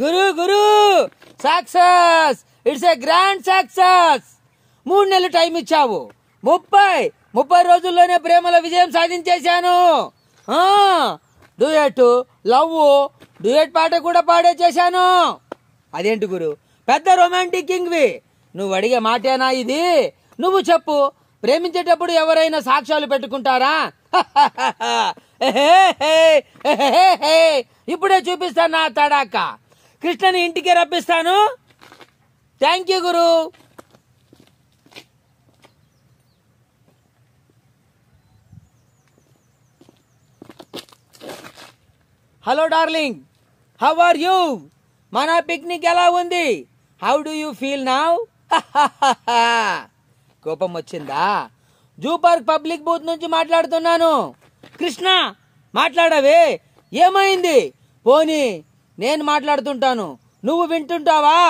గురు గురు success it's a grand success మూడు నెలలు టైం ఇచ్చావు ముప్పై ముప్పై రోజుల్లోనే ప్రేమలో విజయం సాధించేశాను డూయట్ లవ్ డూయట్ పాట కూడా పాడే చేశాను అదేంటి గురు పెద్ద రొమాంటిక్ కింగ్వి నువ్వు అడిగే మాటేనా ఇది నువ్వు చెప్పు ప్రేమించేటప్పుడు ఎవరైనా సాక్ష్యాలు పెట్టుకుంటారా ఇప్పుడే చూపిస్తాను నా తడాక కృష్ణని ఇంటికి రప్పిస్తాను థ్యాంక్ యూ గురు hello darling how are you మన పిక్నిక్ ఎలా ఉంది how do you feel now కోపం వచ్చిందా జూ పార్క్ పబ్లిక్ బూత్ నుంచి మాట్లాడుతున్నాను కృష్ణ మాట్లాడవే ఏమైంది పోనీ నేను మాట్లాడుతుంటాను నువ్వు వింటుంటావా